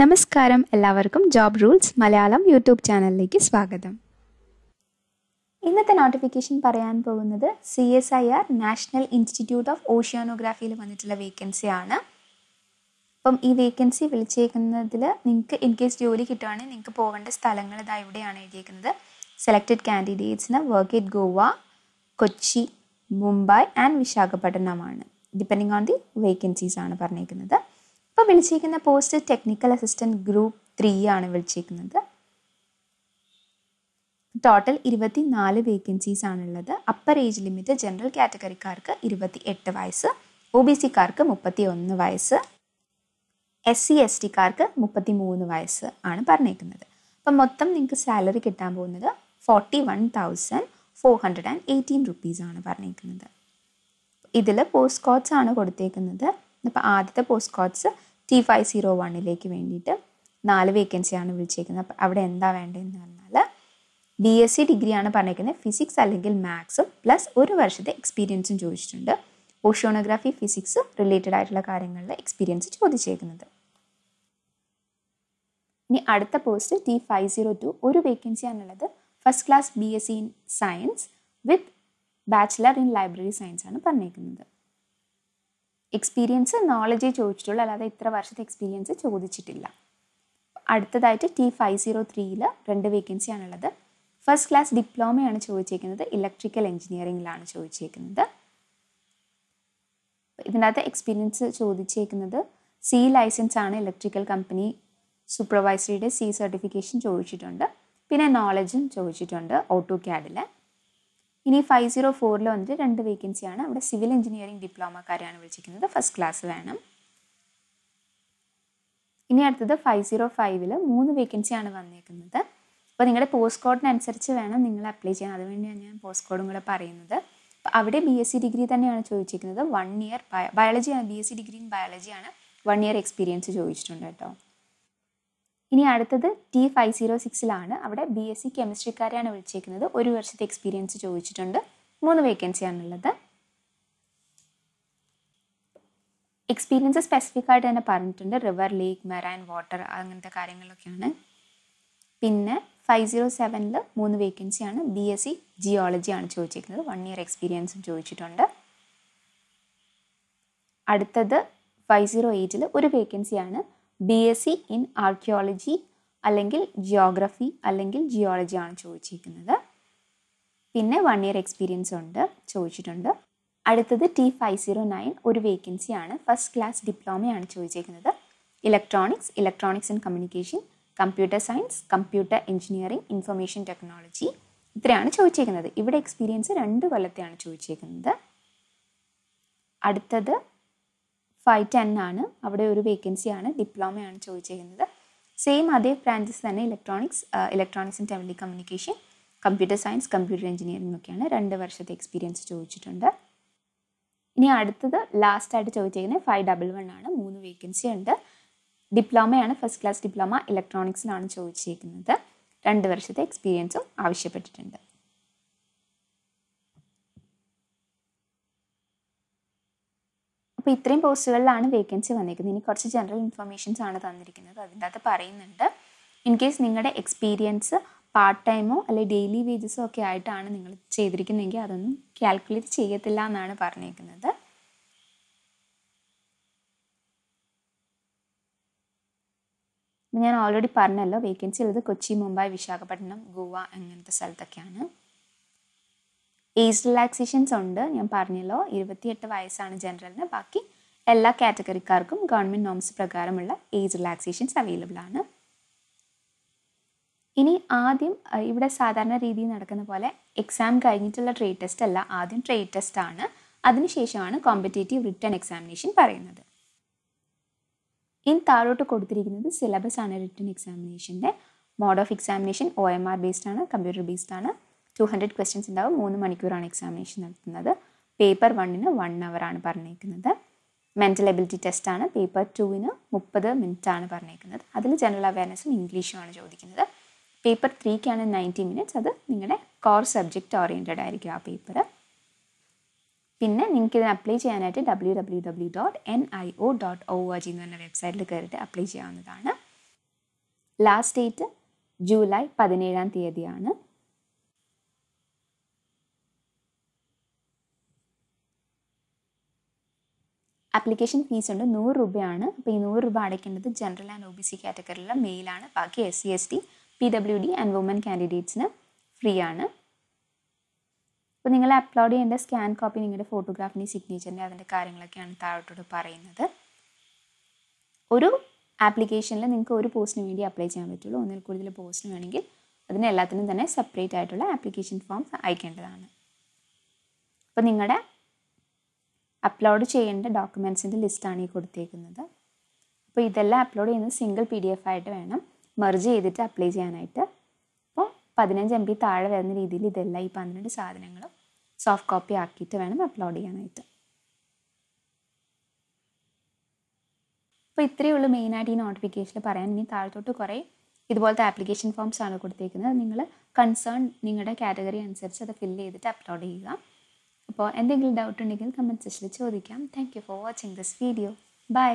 നമസ്കാരം എല്ലാവർക്കും job rules Malayalam YouTube ചാനലിലേക്ക് സ്വാഗതം ഇന്നത്തെ നോട്ടിഫിക്കേഷൻ പറയാൻ പോകുന്നത് C S I R National Institute of ഓഷ്യാനോഗ്രാഫിയിൽ വന്നിട്ടുള്ള വേക്കൻസി ആണ് അപ്പം ഈ വേക്കൻസി വിളിച്ചേക്കുന്നതിൽ നിങ്ങൾക്ക് ഇൻ കേസ് ജോലി കിട്ടുകയാണെങ്കിൽ നിങ്ങൾക്ക് പോകേണ്ട സ്ഥലങ്ങൾ ഇതാ ഇവിടെയാണ് എഴുതിയേക്കുന്നത് സെലക്റ്റഡ് കാൻഡിഡേറ്റ്സിന് work at Goa Kochi Mumbai and വിശാഖപട്ടണമാണ് ഡിപ്പെൻഡിങ് ഓൺ ദി വേക്കൻസീസ് ആണ് പറഞ്ഞേക്കുന്നത് ഇപ്പോൾ വിളിച്ചിരിക്കുന്ന post technical assistant group three ആണ് വിളിച്ചിരിക്കുന്നത് ടോട്ടൽ ഇരുപത്തി നാല് വേക്കൻസീസ് ആണുള്ളത് അപ്പർ ഏജ് ലിമിറ്റ് ജനറൽ കാറ്റഗറിക്കാർക്ക് ഇരുപത്തി എട്ട് വയസ്സ് ഒ ബി സിക്കാർക്ക് മുപ്പത്തി ഒന്ന് വയസ്സ് എസ് സി എസ് ടിക്കാർക്ക് മുപ്പത്തി മൂന്ന് വയസ്സ് ആണ് പറഞ്ഞേക്കുന്നത് അപ്പം മൊത്തം നിങ്ങൾക്ക് സാലറി കിട്ടാൻ പോകുന്നത് forty one thousand four hundred and eighteen rupees ആണ് പറഞ്ഞേക്കുന്നത് ഇതിൽ പോസ്റ്റ് കോഡ്സ് ആണ് കൊടുത്തേക്കുന്നത് അപ്പോൾ ആദ്യത്തെ post codes T five zero വണ്ണിലേക്ക് വേണ്ടിയിട്ട് നാല് വേക്കൻസിയാണ് വിളിച്ചേക്കുന്നത് അപ്പോൾ അവിടെ എന്താ വേണ്ടതെന്ന് പറഞ്ഞാൽ ബി എസ് സി ഡിഗ്രിയാണ് പറഞ്ഞേക്കുന്നത് ഫിസിക്സ് അല്ലെങ്കിൽ മാത്സും പ്ലസ് ഒരു വർഷത്തെ എക്സ്പീരിയൻസും ചോദിച്ചിട്ടുണ്ട് ഓഷ്യോണോഗ്രാഫി ഫിസിക്സ് റിലേറ്റഡ് ആയിട്ടുള്ള കാര്യങ്ങളിൽ എക്സ്പീരിയൻസ് ചോദിച്ചേക്കുന്നത് ഇനി അടുത്ത post T five zero two ഒരു വേക്കൻസിയാണുള്ളത് first class B S C in science with bachelor in library science ആണ് പറഞ്ഞേക്കുന്നത് എക്സ്പീരിയൻസ് നോളജ് ചോദിച്ചിട്ടുള്ളൂ അല്ലാതെ ഇത്ര വർഷത്തെ എക്സ്പീരിയൻസ് ചോദിച്ചിട്ടില്ല അടുത്തതായിട്ട് ടി ഫൈവ് സീറോ ത്രീയിൽ രണ്ട് വേക്കൻസിയാണുള്ളത് ഫസ്റ്റ് ക്ലാസ് ഡിപ്ലോമയാണ് ചോദിച്ചേക്കുന്നത് ഇലക്ട്രിക്കൽ എഞ്ചിനീയറിംഗിലാണ് ചോദിച്ചേക്കുന്നത് ഇതിനകത്ത് എക്സ്പീരിയൻസ് ചോദിച്ചേക്കുന്നത് സി ലൈസൻസ് ആണ് ഇലക്ട്രിക്കൽ കമ്പനി സൂപ്പർവൈസറിയുടെ സി സർട്ടിഫിക്കേഷൻ ചോദിച്ചിട്ടുണ്ട് പിന്നെ നോളജും ചോദിച്ചിട്ടുണ്ട് ഓട്ടോ ക്യാഡിൽ ഇനി ഫൈവ് സീറോ ഫോറിൽ വന്നിട്ട് രണ്ട് വേക്കൻസിയാണ് അവിടെ സിവിൽ എഞ്ചിനീയറിംഗ് ഡിപ്ലോമക്കാരെയാണ് വിളിച്ചിരിക്കുന്നത് ഫസ്റ്റ് ക്ലാസ് വേണം ഇനി അടുത്തത് ഫൈവ് സീറോ ഫൈവിൽ മൂന്ന് വേക്കൻസിയാണ് വന്നേക്കുന്നത് അപ്പോൾ നിങ്ങളുടെ പോസ്റ്റ് കോഡിനനുസരിച്ച് വേണം നിങ്ങൾ അപ്ലൈ ചെയ്യാൻ അതുവേണ്ടിയാണ് ഞാൻ പോസ്റ്റ് കോഡും കൂടെ പറയുന്നത് അപ്പോൾ അവിടെ ബി എസ് സി ഡിഗ്രി തന്നെയാണ് ചോദിച്ചിരിക്കുന്നത് വൺ ഇയർ ബയോളജിയാണ് B S C degree in ബയോളജിയാണ് വൺ ഇയർ എക്സ്പീരിയൻസ് ചോദിച്ചിട്ടുണ്ട് കേട്ടോ ഇനി അടുത്തത് ടി ഫൈവ് സീറോ സിക്സിലാണ് അവിടെ ബി എസ് സി കെമിസ്ട്രിക്കാരെയാണ് വിളിച്ചേക്കുന്നത് ഒരു വർഷത്തെ എക്സ്പീരിയൻസ് ചോദിച്ചിട്ടുണ്ട് മൂന്ന് വേക്കൻസിയാണുള്ളത് എക്സ്പീരിയൻസ് സ്പെസിഫിക് ആയിട്ട് തന്നെ പറഞ്ഞിട്ടുണ്ട് റിവർ ലേക്ക് മെറൈൻ വാട്ടർ അങ്ങനത്തെ കാര്യങ്ങളൊക്കെയാണ് പിന്നെ ഫൈവ് സീറോ സെവനിൽ മൂന്ന് വേക്കൻസിയാണ് ബി എസ് സി ജിയോളജിയാണ് ചോദിച്ചിരിക്കുന്നത് വൺ ഇയർ എക്സ്പീരിയൻസും ചോദിച്ചിട്ടുണ്ട് അടുത്തത് ഫൈവ് സീറോ എയ്റ്റിൽ ഒരു വേക്കൻസിയാണ് B S C in archaeology അല്ലെങ്കിൽ ജിയോഗ്രഫി അല്ലെങ്കിൽ ജിയോളജി ആണ് ചോദിച്ചിരിക്കുന്നത് പിന്നെ വൺ ഇയർ എക്സ്പീരിയൻസ് ഉണ്ട് ചോദിച്ചിട്ടുണ്ട് അടുത്തത് ടി ഫൈവ് സീറോ നയൻ ഒരു ആണ് ഫസ്റ്റ് ക്ലാസ് ഡിപ്ലോമയാണ് ചോദിച്ചിരിക്കുന്നത് electronics electronics and communication computer science computer engineering information technology ഇത്രയാണ് ചോദിച്ചേക്കുന്നത് ഇവിടെ എക്സ്പീരിയൻസ് രണ്ട് കൊല്ലത്തെയാണ് ചോദിച്ചേക്കുന്നത് അടുത്തത് ഫൈവ് ടെൻ ആണ് അവിടെ ഒരു ആണ് ഡിപ്ലോമയാണ് ചോദിച്ചിരിക്കുന്നത് സെയിം അതേ ബ്രാഞ്ചസ് തന്നെ electronics electronics and telecommunication computer science computer engineering ഒക്കെയാണ് രണ്ട് വർഷത്തെ എക്സ്പീരിയൻസ് ചോദിച്ചിട്ടുണ്ട് ഇനി അടുത്തത് ലാസ്റ്റ് ആയിട്ട് ചോദിച്ചിരിക്കുന്നത് ഫൈവ് ഡബിൾ വൺ ആണ് മൂന്ന് വേക്കൻസി ഉണ്ട് ഡിപ്ലോമയാണ് ഫസ്റ്റ് ക്ലാസ് ഡിപ്ലോമ ഇലക്ട്രോണിക്സിലാണ് ചോദിച്ചിരിക്കുന്നത് രണ്ട് വർഷത്തെ എക്സ്പീരിയൻസും ആവശ്യപ്പെട്ടിട്ടുണ്ട് അപ്പോൾ ഇത്രയും പോസ്റ്റുകളിലാണ് വേക്കൻസി വന്നിരിക്കുന്നത് ഇനി കുറച്ച് ജനറൽ ഇൻഫർമേഷൻസ് ആണ് തന്നിരിക്കുന്നത് അതിൻ്റെ അകത്ത് പറയുന്നുണ്ട് ഇൻ കേസ് നിങ്ങളുടെ എക്സ്പീരിയൻസ് പാർട്ട് ടൈമോ അല്ലെ ഡെയിലി വേജസോ ഒക്കെ ആയിട്ടാണ് നിങ്ങൾ ചെയ്തിരിക്കുന്നതെങ്കിൽ അതൊന്നും കാൽക്കുലേറ്റ് ചെയ്യത്തില്ല എന്നാണ് പറഞ്ഞേക്കുന്നത് ഞാൻ ഓൾറെഡി പറഞ്ഞല്ലോ വേക്കൻസി ഉള്ളത് കൊച്ചി മുംബൈ വിശാഖപട്ടണം ഗോവ അങ്ങനത്തെ സ്ഥലത്തൊക്കെയാണ് ഏജ് റിലാക്സേഷൻസ് ഉണ്ട് ഞാൻ പറഞ്ഞല്ലോ ഇരുപത്തിയെട്ട് വയസ്സാണ് ജനറലിന് ബാക്കി എല്ലാ കാറ്റഗറിക്കാർക്കും ഗവൺമെൻറ് നോംസ് പ്രകാരമുള്ള ഏജ് റിലാക്സേഷൻസ് അവൈലബിൾ ആണ് ഇനി ആദ്യം ഇവിടെ സാധാരണ രീതിയിൽ നടക്കുന്ന പോലെ എക്സാം കഴിഞ്ഞിട്ടുള്ള ട്രേഡ് ടെസ്റ്റ് അല്ല ആദ്യം ട്രേഡ് ടെസ്റ്റ് ആണ് അതിനുശേഷമാണ് കോമ്പറ്റേറ്റീവ് റിട്ടേൺ എക്സാമിനേഷൻ പറയുന്നത് ഇനി താഴോട്ട് കൊടുത്തിരിക്കുന്നത് സിലബസ് ആണ് റിട്ടേൺ എക്സാമിനേഷൻ്റെ mode of examination O M R based ആണ് കമ്പ്യൂട്ടർ ബേസ്ഡ് ആണ് ടു ഹൺഡ്രഡ് ക്വസ്റ്റ്യൻസ് ഉണ്ടാവും മൂന്ന് മണിക്കൂറാണ് എക്സാമിനേഷൻ നടത്തുന്നത് പേപ്പർ വണ്ണിന് വൺ ആണ് പറഞ്ഞേക്കുന്നത് മെൻ്റൽ എബിലിറ്റി ടെസ്റ്റ് ആണ് പേപ്പർ ടുവിന് മുപ്പത് ആണ് പറഞ്ഞേക്കുന്നത് അതിൽ ജനറൽ അവയർനെസ്സും ആണ് ചോദിക്കുന്നത് പേപ്പർ ത്രീക്കാണ് നയൻറ്റി മിനിറ്റ്സ് അത് നിങ്ങളുടെ കോർ സബ്ജക്റ്റ് ഓറിയൻറ്റഡ് ആയിരിക്കും ആ പേപ്പർ പിന്നെ നിങ്ങൾക്ക് ഇതിന് അപ്ലൈ ചെയ്യാനായിട്ട് W W W dot N I O dot O R G എന്ന് പറഞ്ഞ വെബ്സൈറ്റിൽ കയറിയിട്ട് അപ്ലൈ ചെയ്യാവുന്നതാണ് ലാസ്റ്റ് ഡേറ്റ് ജൂലൈ പതിനേഴാം തീയതിയാണ് ആപ്ലിക്കേഷൻ ഫീസ് ഉണ്ട് നൂറ് രൂപയാണ് അപ്പോൾ ഈ നൂറ് രൂപ അടയ്ക്കേണ്ടത് general and O B C കാറ്റഗറിയിലുള്ള മെയിലാണ് ബാക്കി S C S T P W D and women കാൻഡിഡേറ്റ്സിന് ഫ്രീ ആണ് അപ്പോൾ നിങ്ങൾ അപ്ലോഡ് ചെയ്യേണ്ട സ്കാൻ കോപ്പി നിങ്ങളുടെ ഫോട്ടോഗ്രാഫിൻ്റെ സിഗ്നേച്ചറിൻ്റെ അതിൻ്റെ കാര്യങ്ങളൊക്കെയാണ് താഴോട്ടോട് പറയുന്നത് ഒരു ആപ്ലിക്കേഷനിൽ നിങ്ങൾക്ക് ഒരു പോസ്റ്റിന് വേണ്ടി അപ്ലൈ ചെയ്യാൻ പറ്റുള്ളൂ ഒന്നിൽ കൂടുതൽ പോസ്റ്റിന് വേണമെങ്കിൽ അതിന് എല്ലാത്തിനും തന്നെ സെപ്പറേറ്റ് ആയിട്ടുള്ള ആപ്ലിക്കേഷൻ ഫോംസ് അയക്കേണ്ടതാണ് അപ്പോൾ നിങ്ങളുടെ അപ്ലോഡ് ചെയ്യേണ്ട ഡോക്യുമെൻസിൻ്റെ ലിസ്റ്റാണ് ഈ കൊടുത്തേക്കുന്നത് അപ്പോൾ ഇതെല്ലാം അപ്ലോഡ് ചെയ്യുന്നത് സിംഗിൾ പി ഡി എഫ് ആയിട്ട് വേണം മെർജ് ചെയ്തിട്ട് അപ്ലൈ ചെയ്യാനായിട്ട് അപ്പോൾ പതിനഞ്ച് എം ബി താഴെ വരുന്ന രീതിയിൽ ഇതെല്ലാം ഈ പന്ത്രണ്ട് സാധനങ്ങളും സോഫ്റ്റ് കോപ്പി ആക്കിയിട്ട് വേണം അപ്ലോഡ് ചെയ്യാനായിട്ട് അപ്പോൾ ഇത്രയേ ഉള്ളൂ മെയിനായിട്ട് ഈ നോട്ടിഫിക്കേഷനിൽ പറയാൻ ഇനി താഴത്തോട്ട് കുറേ ഇതുപോലത്തെ ആപ്ലിക്കേഷൻ ഫോംസ് ആണ് കൊടുത്തേക്കുന്നത് നിങ്ങൾ കൺസേൺ നിങ്ങളുടെ കാറ്റഗറി അനുസരിച്ച് അത് ഫില്ല് ചെയ്തിട്ട് അപ്ലോഡ് ചെയ്യുക അപ്പോൾ എന്തെങ്കിലും ഡൗട്ട് ഉണ്ടെങ്കിൽ കമൻറ്റ് സെക്ഷനിൽ ചോദിക്കാം thank you for watching this video by